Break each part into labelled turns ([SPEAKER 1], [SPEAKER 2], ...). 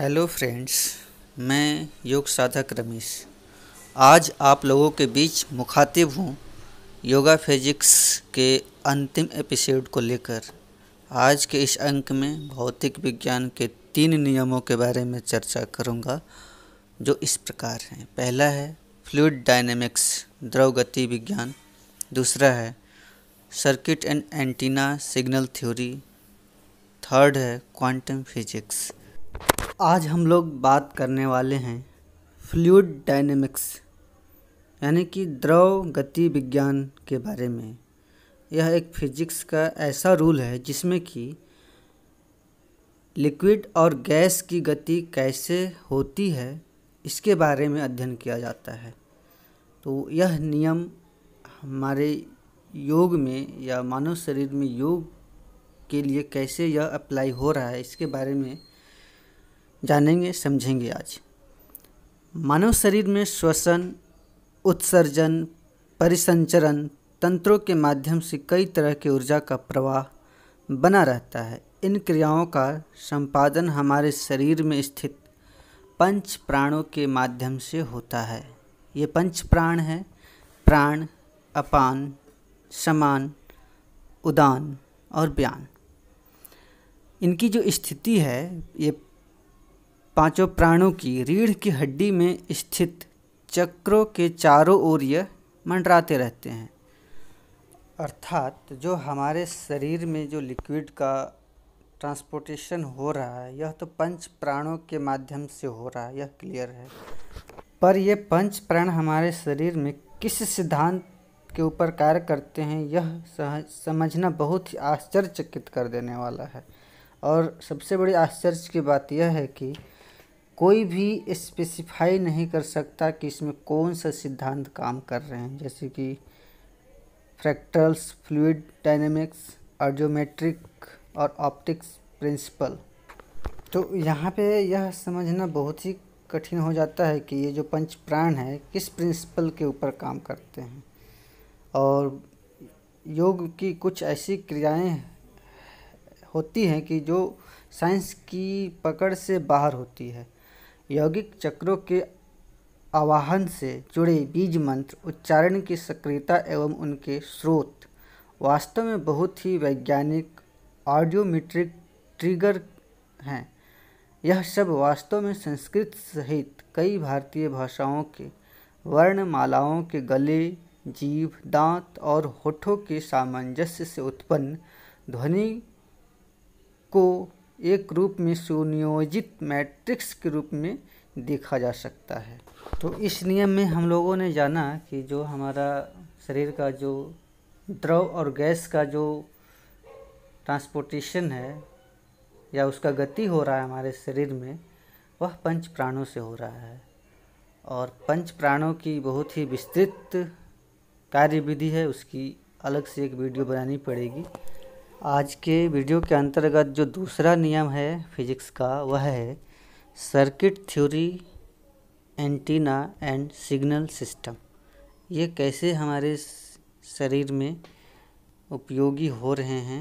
[SPEAKER 1] hello friends मैं योग साधक रमेश आज आप लोगों के बीच मुखातिब हूँ योगा फिजिक्स के अंतिम एपिसोड को लेकर आज के इस अंक में भौतिक विज्ञान के तीन नियमों के बारे में चर्चा करूँगा जो इस प्रकार हैं पहला है फ्लूड डायनेमिक्स द्रव गति विज्ञान दूसरा है circuit and antenna signal theory third है क्वांटम फिजिक्स आज हम लोग बात करने वाले हैं फ्लूड डायनेमिक्स यानी कि द्रव गति विज्ञान के बारे में यह एक फिजिक्स का ऐसा रूल है जिसमें कि लिक्विड और गैस की गति कैसे होती है इसके बारे में अध्ययन किया जाता है तो यह नियम हमारे योग में या मानव शरीर में योग के लिए कैसे यह अप्लाई हो रहा है इसके बारे में जानेंगे समझेंगे आज मानव शरीर में श्वसन उत्सर्जन परिसंचरण तंत्रों के माध्यम से कई तरह के ऊर्जा का प्रवाह बना रहता है इन क्रियाओं का संपादन हमारे शरीर में स्थित पंच प्राणों के माध्यम से होता है ये पंच प्राण है प्राण अपान समान उदान और बयान इनकी जो स्थिति है ये पांचों प्राणों की रीढ़ की हड्डी में स्थित चक्रों के चारों ओर यह मंडराते रहते हैं अर्थात जो हमारे शरीर में जो लिक्विड का ट्रांसपोर्टेशन हो रहा है यह तो पंच प्राणों के माध्यम से हो रहा है यह क्लियर है पर यह पंच प्राण हमारे शरीर में किस सिद्धांत के ऊपर कार्य करते हैं यह समझना बहुत ही आश्चर्यचकित कर देने वाला है और सबसे बड़ी आश्चर्य की बात यह है कि कोई भी स्पेसिफाई नहीं कर सकता कि इसमें कौन सा सिद्धांत काम कर रहे हैं जैसे कि फ्रैक्टल्स फ्लूड डायनेमिक्स आर्जोमेट्रिक और ऑप्टिक्स प्रिंसिपल तो यहाँ पे यह समझना बहुत ही कठिन हो जाता है कि ये जो पंच प्राण है किस प्रिंसिपल के ऊपर काम करते हैं और योग की कुछ ऐसी क्रियाएं होती हैं कि जो साइंस की पकड़ से बाहर होती है यौगिक चक्रों के आवाहन से जुड़े बीज मंत्र उच्चारण की सक्रियता एवं उनके स्रोत वास्तव में बहुत ही वैज्ञानिक ऑडियोमीट्रिक ट्रिगर हैं यह सब वास्तव में संस्कृत सहित कई भारतीय भाषाओं के वर्णमालाओं के गले जीभ दांत और होठों के सामंजस्य से उत्पन्न ध्वनि को एक रूप में सुनियोजित मैट्रिक्स के रूप में देखा जा सकता है तो इस नियम में हम लोगों ने जाना कि जो हमारा शरीर का जो द्रव और गैस का जो ट्रांसपोर्टेशन है या उसका गति हो रहा है हमारे शरीर में वह पंच प्राणों से हो रहा है और पंच प्राणों की बहुत ही विस्तृत कार्य विधि है उसकी अलग से एक वीडियो बनानी पड़ेगी आज के वीडियो के अंतर्गत जो दूसरा नियम है फिजिक्स का वह है circuit theory antenna and signal system ये कैसे हमारे शरीर में उपयोगी हो रहे हैं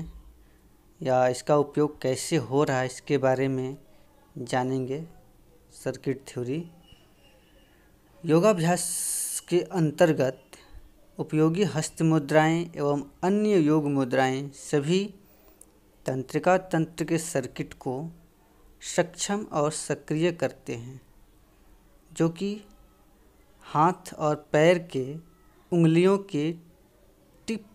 [SPEAKER 1] या इसका उपयोग कैसे हो रहा है इसके बारे में जानेंगे सर्किट थ्योरी योगाभ्यास के अंतर्गत उपयोगी हस्त मुद्राएँ एवं अन्य योग मुद्राएँ सभी तंत्रिका तंत्र के सर्किट को सक्षम और सक्रिय करते हैं जो कि हाथ और पैर के उंगलियों के टिप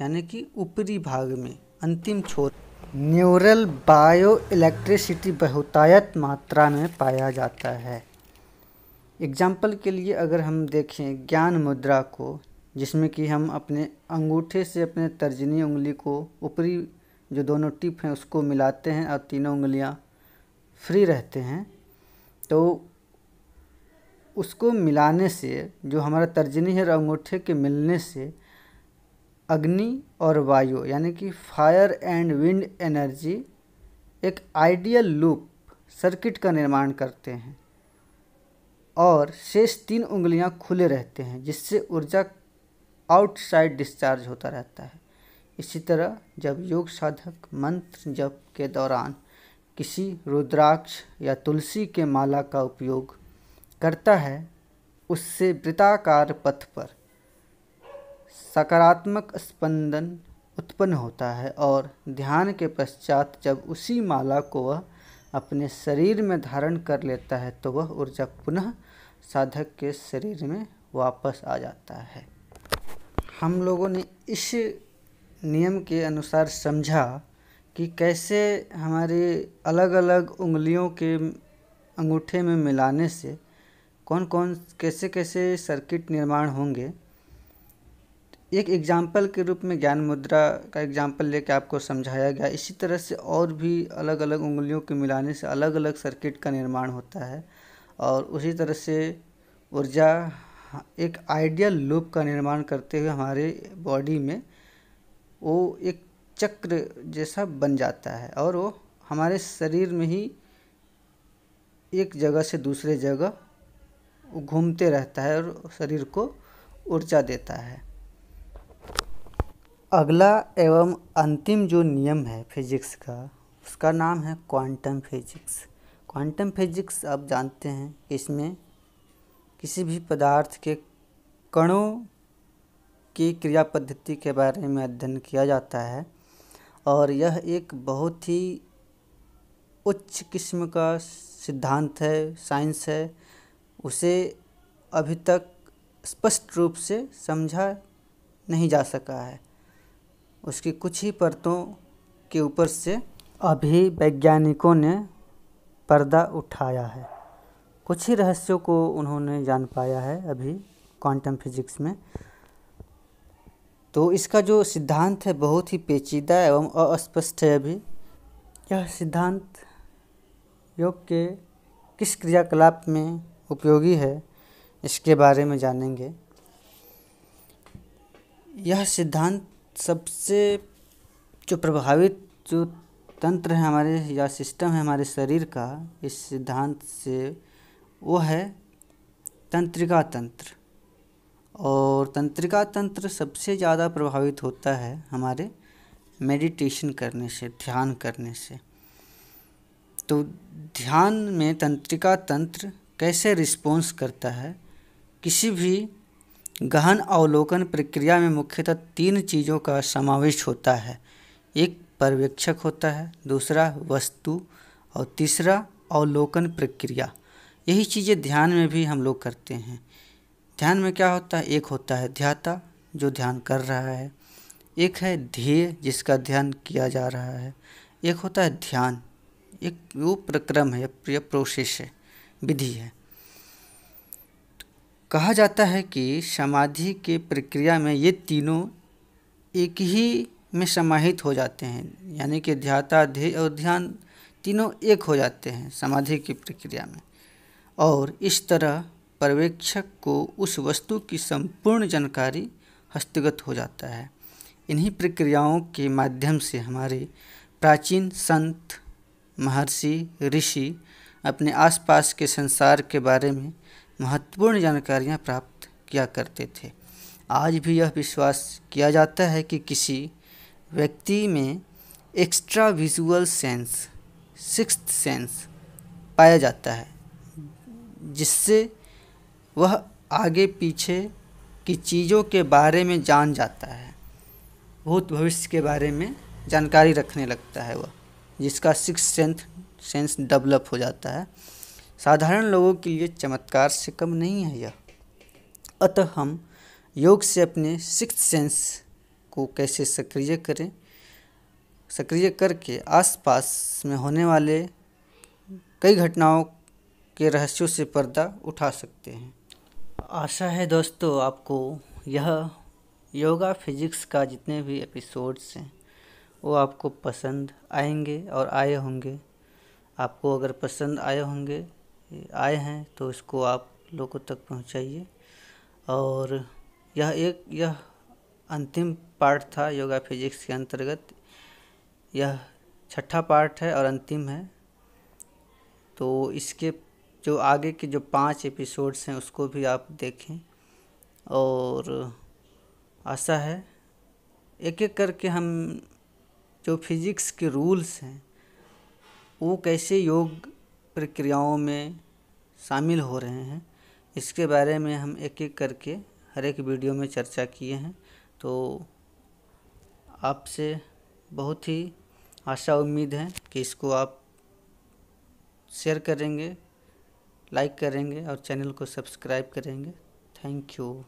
[SPEAKER 1] यानी कि ऊपरी भाग में अंतिम छोर न्यूरल बायो इलेक्ट्रिसिटी बहुतायत मात्रा में पाया जाता है एग्जाम्पल के लिए अगर हम देखें ज्ञान मुद्रा को जिसमें कि हम अपने अंगूठे से अपने तर्जनी उंगली को ऊपरी जो दोनों टिप हैं उसको मिलाते हैं और तीनों उंगलियां फ्री रहते हैं तो उसको मिलाने से जो हमारा तर्जनी है और अंगूठे के मिलने से अग्नि और वायु यानी कि फायर एंड विंड एनर्जी एक आइडियल लूप सर्किट का निर्माण करते हैं और शेष तीन उंगलियां खुले रहते हैं जिससे ऊर्जा आउटसाइड डिस्चार्ज होता रहता है इसी तरह जब योग साधक मंत्र जप के दौरान किसी रुद्राक्ष या तुलसी के माला का उपयोग करता है उससे वृताकार पथ पर सकारात्मक स्पंदन उत्पन्न होता है और ध्यान के पश्चात जब उसी माला को वह अपने शरीर में धारण कर लेता है तो वह ऊर्जा पुनः साधक के शरीर में वापस आ जाता है हम लोगों ने इस नियम के अनुसार समझा कि कैसे हमारे अलग अलग उंगलियों के अंगूठे में मिलाने से कौन कौन कैसे कैसे सर्किट निर्माण होंगे एक एग्जाम्पल के रूप में ज्ञान मुद्रा का एग्जाम्पल लेके आपको समझाया गया इसी तरह से और भी अलग अलग उंगलियों के मिलाने से अलग अलग सर्किट का निर्माण होता है और उसी तरह से ऊर्जा हाँ, एक आइडियल लूप का निर्माण करते हुए हमारे बॉडी में वो एक चक्र जैसा बन जाता है और वो हमारे शरीर में ही एक जगह से दूसरे जगह घूमते रहता है और शरीर को ऊर्जा देता है अगला एवं अंतिम जो नियम है फिजिक्स का उसका नाम है क्वांटम फिजिक्स क्वांटम फिजिक्स आप जानते हैं इसमें किसी भी पदार्थ के कणों की क्रिया पद्धति के बारे में अध्ययन किया जाता है और यह एक बहुत ही उच्च किस्म का सिद्धांत है साइंस है उसे अभी तक स्पष्ट रूप से समझा नहीं जा सका है उसकी कुछ ही परतों के ऊपर से अभी वैज्ञानिकों ने पर्दा उठाया है कुछ ही रहस्यों को उन्होंने जान पाया है अभी क्वांटम फिजिक्स में तो इसका जो सिद्धांत है बहुत ही पेचीदा एवं अस्पष्ट है अभी यह सिद्धांत योग के किस क्रियाकलाप में उपयोगी है इसके बारे में जानेंगे यह सिद्धांत सबसे जो प्रभावित जो तंत्र है हमारे या सिस्टम है हमारे शरीर का इस सिद्धांत से वो है तंत्रिका तंत्र और तंत्रिका तंत्र सबसे ज़्यादा प्रभावित होता है हमारे मेडिटेशन करने से ध्यान करने से तो ध्यान में तंत्रिका तंत्र कैसे रिस्पॉन्स करता है किसी भी गहन अवलोकन प्रक्रिया में मुख्यतः तीन चीज़ों का समावेश होता है एक पर्यवेक्षक होता है दूसरा वस्तु और तीसरा अवलोकन प्रक्रिया यही चीज़ें ध्यान में भी हम लोग करते हैं ध्यान में क्या होता है एक होता है ध्याता जो ध्यान कर रहा है एक है ध्येय जिसका ध्यान किया जा रहा है एक होता है ध्यान एक वो प्रक्रम है प्रिय प्रोसेस है विधि है कहा जाता है कि समाधि के प्रक्रिया में ये तीनों एक ही में समाहित हो जाते हैं यानी कि ध्याता ध्येय और ध्यान तीनों एक हो जाते हैं समाधि की प्रक्रिया में और इस तरह पर्यवेक्षक को उस वस्तु की संपूर्ण जानकारी हस्तगत हो जाता है इन्हीं प्रक्रियाओं के माध्यम से हमारे प्राचीन संत महर्षि ऋषि अपने आसपास के संसार के बारे में महत्वपूर्ण जानकारियां प्राप्त किया करते थे आज भी यह विश्वास किया जाता है कि किसी व्यक्ति में extra visual sense sixth sense पाया जाता है जिससे वह आगे पीछे की चीज़ों के बारे में जान जाता है भूत भविष्य के बारे में जानकारी रखने लगता है वह जिसका सिक्स सेंथ सेंस डेवलप हो जाता है साधारण लोगों के लिए चमत्कार से कम नहीं है यह अतः हम योग से अपने सिक्स सेंस को कैसे सक्रिय करें सक्रिय करके आसपास में होने वाले कई घटनाओं के रहस्यों से पर्दा उठा सकते हैं आशा है दोस्तों आपको यह योगा फिजिक्स का जितने भी एपिसोड्स हैं वो आपको पसंद आएंगे और आए होंगे आपको अगर पसंद आए होंगे आए हैं तो इसको आप लोगों तक पहुंचाइए और यह एक यह अंतिम पार्ट था योगा फिजिक्स के अंतर्गत यह छठा पार्ट है और अंतिम है तो इसके जो आगे के जो पांच एपिसोड्स हैं उसको भी आप देखें और आशा है एक एक करके हम जो फिज़िक्स के रूल्स हैं वो कैसे योग प्रक्रियाओं में शामिल हो रहे हैं इसके बारे में हम एक एक करके हर एक वीडियो में चर्चा किए हैं तो आपसे बहुत ही आशा उम्मीद है कि इसको आप शेयर करेंगे लाइक करेंगे और चैनल को सब्सक्राइब करेंगे थैंक यू